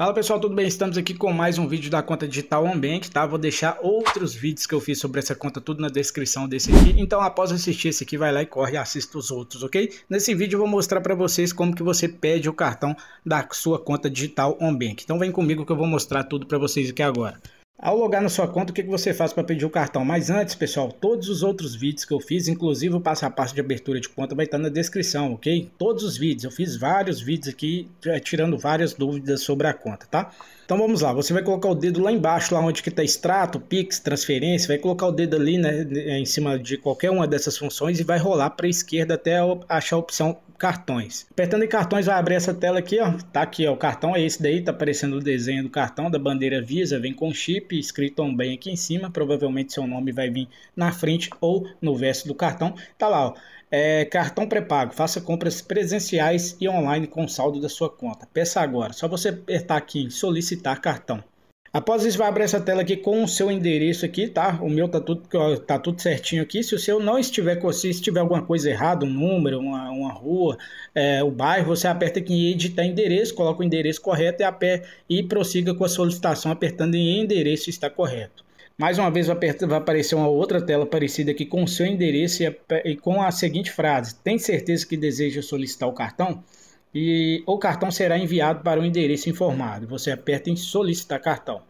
Fala pessoal, tudo bem? Estamos aqui com mais um vídeo da conta digital OnBank, tá? Vou deixar outros vídeos que eu fiz sobre essa conta tudo na descrição desse aqui. Então após assistir esse aqui, vai lá e corre e assista os outros, ok? Nesse vídeo eu vou mostrar para vocês como que você pede o cartão da sua conta digital OnBank. Então vem comigo que eu vou mostrar tudo para vocês aqui agora. Ao logar na sua conta, o que você faz para pedir o cartão? Mas antes, pessoal, todos os outros vídeos que eu fiz, inclusive o passo a passo de abertura de conta, vai estar na descrição, ok? Todos os vídeos, eu fiz vários vídeos aqui, é, tirando várias dúvidas sobre a conta, tá? Então vamos lá, você vai colocar o dedo lá embaixo, lá onde que está extrato, Pix, transferência, vai colocar o dedo ali né, em cima de qualquer uma dessas funções e vai rolar para a esquerda até achar a opção cartões. Apertando em cartões vai abrir essa tela aqui, ó. Tá aqui, ó, o cartão é esse daí, tá aparecendo o desenho do cartão da bandeira Visa, vem com chip escrito bem aqui em cima, provavelmente seu nome vai vir na frente ou no verso do cartão. Tá lá, ó. É, cartão pré-pago, faça compras presenciais e online com saldo da sua conta. Peça agora, só você apertar aqui em solicitar cartão. Após isso, vai abrir essa tela aqui com o seu endereço aqui, tá? O meu tá tudo, tá tudo certinho aqui. Se o seu não estiver, se tiver alguma coisa errada, um número, uma, uma rua, é, o bairro, você aperta aqui em editar endereço, coloca o endereço correto e, aper, e prossiga com a solicitação apertando em endereço está correto. Mais uma vez vai, aparecer uma outra tela parecida aqui com o seu endereço e com a seguinte frase: Tem certeza que deseja solicitar o cartão? e o cartão será enviado para o endereço informado. Você aperta em solicitar cartão.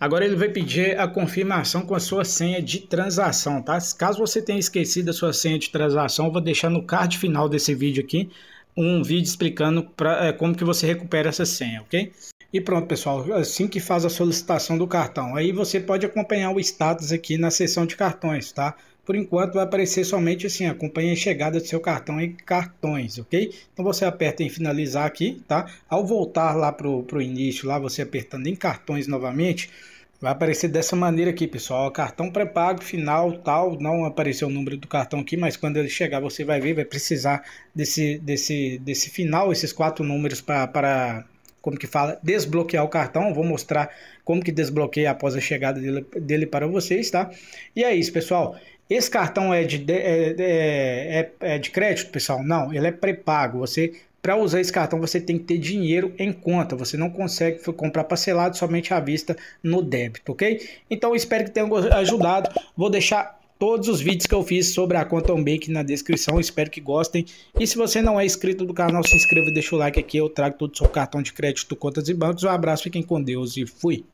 Agora ele vai pedir a confirmação com a sua senha de transação, tá? Caso você tenha esquecido a sua senha de transação, eu vou deixar no card final desse vídeo aqui um vídeo explicando pra, é, como que você recupera essa senha, ok? E pronto, pessoal, assim que faz a solicitação do cartão. Aí você pode acompanhar o status aqui na seção de cartões, tá? Por enquanto vai aparecer somente assim, acompanha a chegada do seu cartão em cartões, ok? Então você aperta em finalizar aqui, tá? Ao voltar lá para o início, lá você apertando em cartões novamente, Vai aparecer dessa maneira aqui, pessoal. Cartão pré-pago, final, tal. Não apareceu o número do cartão aqui, mas quando ele chegar você vai ver, vai precisar desse, desse, desse final, esses quatro números para como que fala, desbloquear o cartão. Vou mostrar como que desbloqueia após a chegada dele, dele para vocês, tá? E é isso, pessoal. Esse cartão é de, é, é, é, é de crédito, pessoal? Não, ele é pré-pago. Você para usar esse cartão você tem que ter dinheiro em conta, você não consegue comprar parcelado somente à vista no débito, ok? Então espero que tenham ajudado. Vou deixar todos os vídeos que eu fiz sobre a conta Bank na descrição, espero que gostem. E se você não é inscrito do canal, se inscreva e deixa o like aqui, eu trago todo o seu cartão de crédito, contas e bancos. Um abraço, fiquem com Deus e fui!